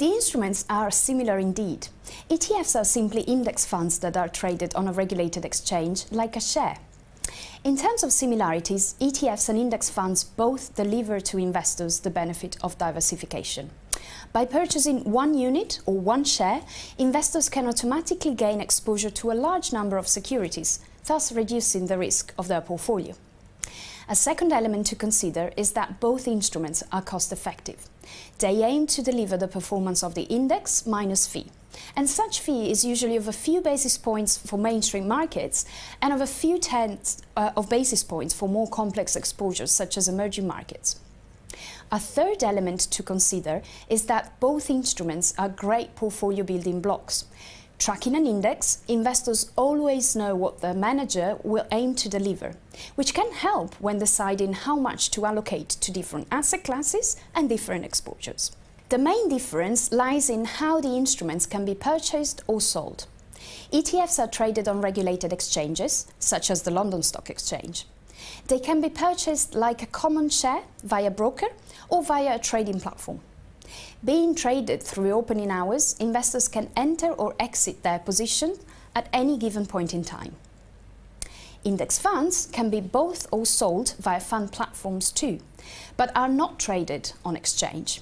The instruments are similar indeed. ETFs are simply index funds that are traded on a regulated exchange, like a share. In terms of similarities, ETFs and index funds both deliver to investors the benefit of diversification. By purchasing one unit or one share, investors can automatically gain exposure to a large number of securities, thus reducing the risk of their portfolio. A second element to consider is that both instruments are cost effective. They aim to deliver the performance of the index minus fee. And such fee is usually of a few basis points for mainstream markets and of a few tenths uh, of basis points for more complex exposures such as emerging markets. A third element to consider is that both instruments are great portfolio building blocks. Tracking an index, investors always know what the manager will aim to deliver, which can help when deciding how much to allocate to different asset classes and different exposures. The main difference lies in how the instruments can be purchased or sold. ETFs are traded on regulated exchanges, such as the London Stock Exchange. They can be purchased like a common share via broker or via a trading platform. Being traded through opening hours, investors can enter or exit their position at any given point in time. Index funds can be bought or sold via fund platforms too, but are not traded on exchange.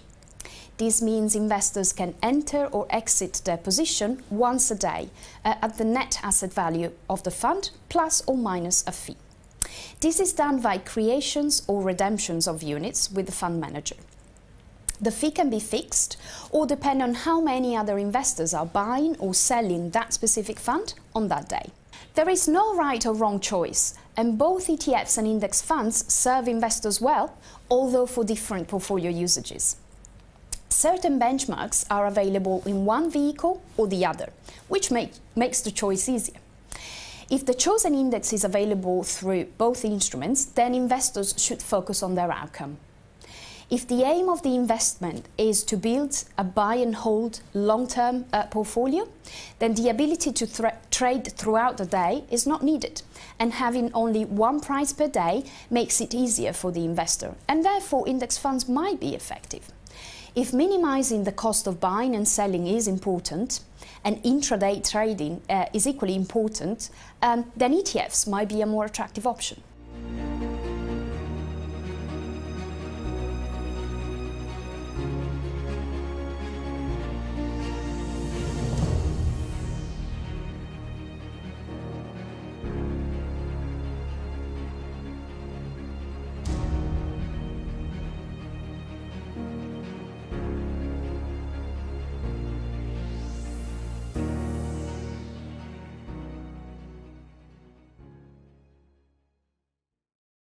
This means investors can enter or exit their position once a day uh, at the net asset value of the fund plus or minus a fee. This is done by creations or redemptions of units with the fund manager. The fee can be fixed or depend on how many other investors are buying or selling that specific fund on that day. There is no right or wrong choice, and both ETFs and index funds serve investors well, although for different portfolio usages. Certain benchmarks are available in one vehicle or the other, which make, makes the choice easier. If the chosen index is available through both instruments, then investors should focus on their outcome. If the aim of the investment is to build a buy and hold long-term uh, portfolio, then the ability to trade throughout the day is not needed. And having only one price per day makes it easier for the investor. And therefore, index funds might be effective. If minimizing the cost of buying and selling is important, and intraday trading uh, is equally important, um, then ETFs might be a more attractive option.